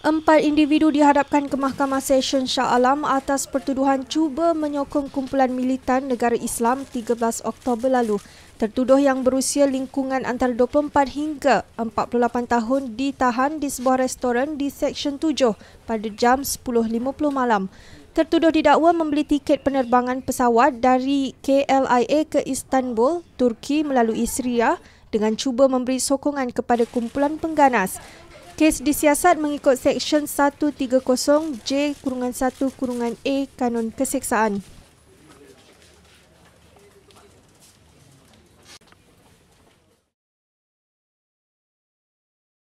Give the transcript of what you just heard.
Empat individu dihadapkan ke Mahkamah Session Shah Alam atas pertuduhan cuba menyokong kumpulan militan negara Islam 13 Oktober lalu. Tertuduh yang berusia lingkungan antara 24 hingga 48 tahun ditahan di sebuah restoran di Seksyen 7 pada jam 10.50 malam. Tertuduh didakwa membeli tiket penerbangan pesawat dari KLIA ke Istanbul, Turki melalui Syria dengan cuba memberi sokongan kepada kumpulan pengganas kes disiasat mengikut Seksyen 130J-1-A Kanun Keseksaan.